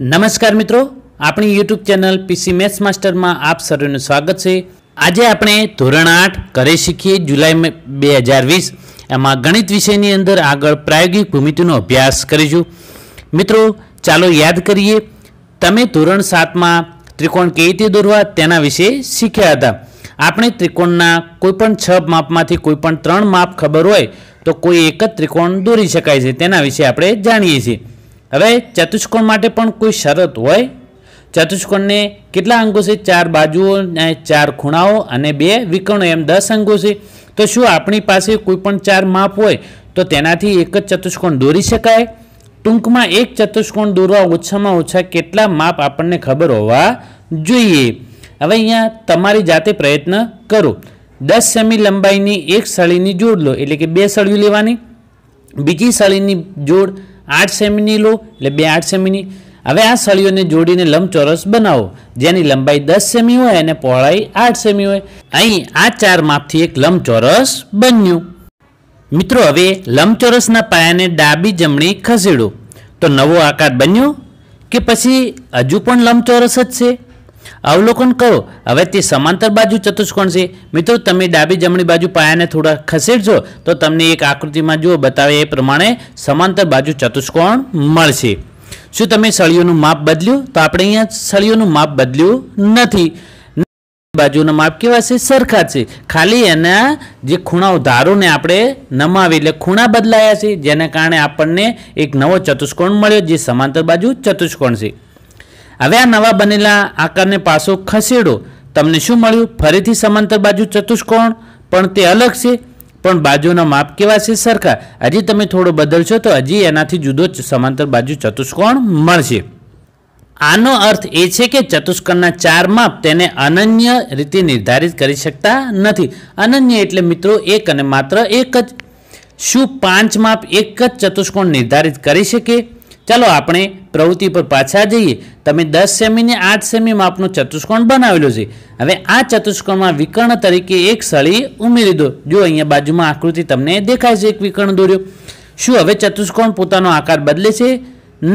નમસ્કાર મિત્રો આપણી યુટ્યુબ ચેનલ પીસી મેથ્સ માસ્ટરમાં આપ સર્વેનું સ્વાગત છે આજે આપણે ધોરણ આઠ ઘરે શીખીએ જુલાઈ બે હજાર વીસ એમાં ગણિત વિષયની અંદર આગળ પ્રાયોગિક ભૂમિતિનો અભ્યાસ કરીશું મિત્રો ચાલો યાદ કરીએ તમે ધોરણ સાતમાં ત્રિકોણ કેવી રીતે દોરવા તેના વિશે શીખ્યા હતા આપણે ત્રિકોણના કોઈપણ છ માપમાંથી કોઈપણ ત્રણ માપ ખબર હોય તો કોઈ એક જ ત્રિકોણ દોરી શકાય છે તેના વિશે આપણે જાણીએ છીએ હવે ચતુષ્કોણ માટે પણ કોઈ શરત હોય ચતુષ્કોણને કેટલા અંગો છે ચાર બાજુઓ ચાર ખૂણાઓ અને બે વિકર્ણો એમ દસ અંગો છે તો શું આપણી પાસે કોઈ પણ ચાર માપ હોય તો તેનાથી એક જ ચતુષ્કોણ દોરી શકાય ટૂંકમાં એક ચતુષ્કોણ દોરવા ઓછામાં ઓછા કેટલા માપ આપણને ખબર હોવા જોઈએ હવે અહીંયા તમારી જાતે પ્રયત્ન કરો દસ સેમી લંબાઈની એક સળીની જોડ લો એટલે કે બે સળીઓ લેવાની બીજી સળીની જોડ આઠ સેમીની લો એટલે બે આઠ સેમીની હવે આ સળીઓને જોડીને લંબચોરસ બનાવો જેની લંબાઈ દસ સેમી હોય અને પહોળાઈ આઠ સેમી હોય અહીં આ ચાર માપથી એક લંબચોરસ બન્યું મિત્રો હવે લંબચોરસના પાયાને ડાબી જમણી ખસેડો તો નવો આકાર બન્યો કે પછી હજુ પણ લંબચોરસ જ છે અવલોકન કરો હવે તે સમાંતર બાજુ ચતુષ્કોણ છે મિત્રો તમે ડાબી જમણી બાજુ પાયાને થોડા ખસેડશો તો તમને એક આકૃતિમાં જુઓ બતાવે એ પ્રમાણે સમાંતર બાજુ ચતુષ્કોણ મળશે શું તમે સળીઓનું માપ બદલ્યું તો આપણે અહીંયા સળીઓનું માપ બદલ્યું નથી બાજુના માપ કેવા છે સરખા છે ખાલી એના જે ખૂણાઓ ધારોને આપણે નમાવી એટલે ખૂણા બદલાયા છે જેના કારણે આપણને એક નવો ચતુષ્કોણ મળ્યો જે સમાંતર બાજુ ચતુષ્કોણ છે હવે આ નવા બનેલા આકારને પાછો ખસેડો તમને શું મળ્યું ફરીથી સમાંતર બાજુ ચતુષ્કોણ પણ તે અલગ છે પણ બાજુના માપ કેવા છે સરખા હજી તમે થોડો બદલશો તો હજી એનાથી જુદો સમાંતર બાજુ ચતુષ્કોણ મળશે આનો અર્થ એ છે કે ચતુષ્કોણના ચાર માપ તેને અનન્ય રીતે નિર્ધારિત કરી શકતા નથી અનન્ય એટલે મિત્રો એક અને માત્ર એક જ શું પાંચ માપ એક જ ચતુષ્કોણ નિર્ધારિત કરી શકે ચાલો આપણે પ્રવૃત્તિ પર પાછા જઈએ તમે દસ સેમીને આઠ સેમી માપનો ચતુષ્કોણ બનાવેલો છે હવે આ ચતુષ્કોણમાં વિકર્ણ તરીકે એક સળી ઉમેરી દો જો અહીંયા બાજુમાં આકૃતિ તમને દેખાય છે એક વિકર્ણ દોર્યો શું હવે ચતુષ્કોણ પોતાનો આકાર બદલે છે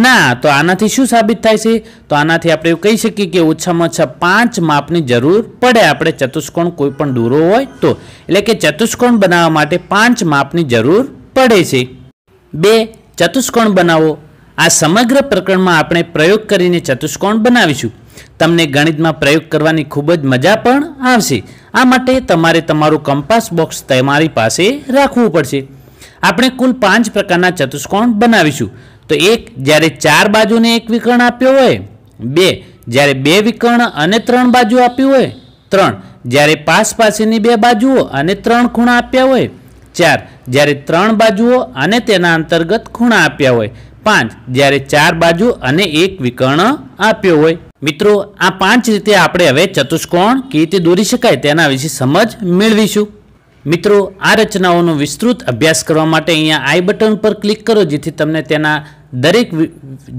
ના તો આનાથી શું સાબિત થાય છે તો આનાથી આપણે એવું કહી શકીએ કે ઓછામાં ઓછા પાંચ માપની જરૂર પડે આપણે ચતુષ્કોણ કોઈ પણ દોરો હોય તો એટલે કે ચતુષ્કોણ બનાવવા માટે પાંચ માપની જરૂર પડે છે બે ચતુષ્કોણ બનાવો આ સમગ્ર પ્રકરણમાં આપણે પ્રયોગ કરીને ચતુષ્કોણ બનાવીશું તમને ગણિતમાં પ્રયોગ કરવાની ખૂબ જ મજા પણ આવશે આ માટે તમારે તમારું કંપાસ બોક્સ તમારી પાસે રાખવું પડશે આપણે કુલ પાંચ પ્રકારના ચતુષ્કોણ બનાવીશું તો એક જ્યારે ચાર બાજુને એક વિકર્ણ આપ્યો હોય બે જ્યારે બે વિકર્ણ અને ત્રણ બાજુ આપ્યું હોય ત્રણ જ્યારે પાસ પાસેની બે બાજુઓ અને ત્રણ ખૂણા આપ્યા હોય ચાર જ્યારે ત્રણ બાજુઓ અને તેના અંતર્ગત ખૂણા આપ્યા હોય પાંચ જ્યારે ચાર બાજુ અને એક વિકર્ણ આપ્યો હોય મિત્રો આ પાંચ રીતે આપણે હવે ચતુષ્કોણ કેવી રીતે દોરી શકાય તેના વિશે સમજ મેળવીશું મિત્રો આ રચનાઓનો વિસ્તૃત અભ્યાસ કરવા માટે અહીંયા આઈ બટન પર ક્લિક કરો જેથી તમને તેના દરેક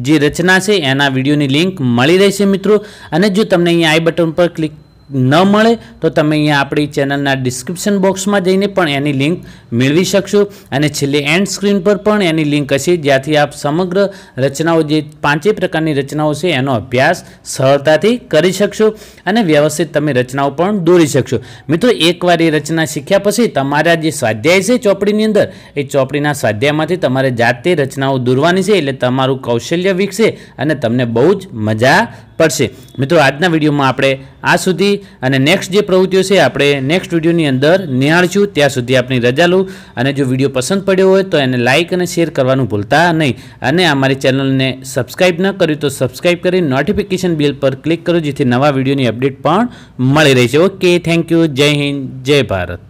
જે રચના છે એના વિડીયોની લિંક મળી રહેશે મિત્રો અને જો તમને અહીંયા આઈ બટન પર ક્લિક ન મળે તો તમે અહીંયા આપણી ચેનલના ડિસ્ક્રિપ્શન બોક્સમાં જઈને પણ એની લિંક મેળવી શકશો અને છેલ્લે એન્ડ સ્ક્રીન પર પણ એની લિંક હશે જ્યાંથી આપ સમગ્ર રચનાઓ જે પાંચેય પ્રકારની રચનાઓ છે એનો અભ્યાસ સરળતાથી કરી શકશો અને વ્યવસ્થિત તમે રચનાઓ પણ દોરી શકશો મિત્રો એકવાર એ રચના શીખ્યા પછી તમારા જે સ્વાધ્યાય છે ચોપડીની અંદર એ ચોપડીના સ્વાધ્યાયમાંથી તમારે જાતે રચનાઓ દોરવાની છે એટલે તમારું કૌશલ્ય વિકસે અને તમને બહુ જ મજા પડશે મિત્રો આજના વિડીયોમાં આપણે આ સુધી અને નેક્સ્ટ જે પ્રવૃત્તિઓ છે આપણે નેક્સ્ટ વિડીયોની અંદર નિહાળશું ત્યાં સુધી આપણી રજા લઉં અને જો વિડીયો પસંદ પડ્યો હોય તો એને લાઇક અને શેર કરવાનું ભૂલતા નહીં અને અમારી ચેનલને સબસ્ક્રાઈબ ન કર્યું તો સબસ્ક્રાઈબ કરી નોટિફિકેશન બિલ પર ક્લિક કરો જેથી નવા વિડીયોની અપડેટ પણ મળી રહી છે ઓકે થેન્ક યુ જય હિન્દ જય ભારત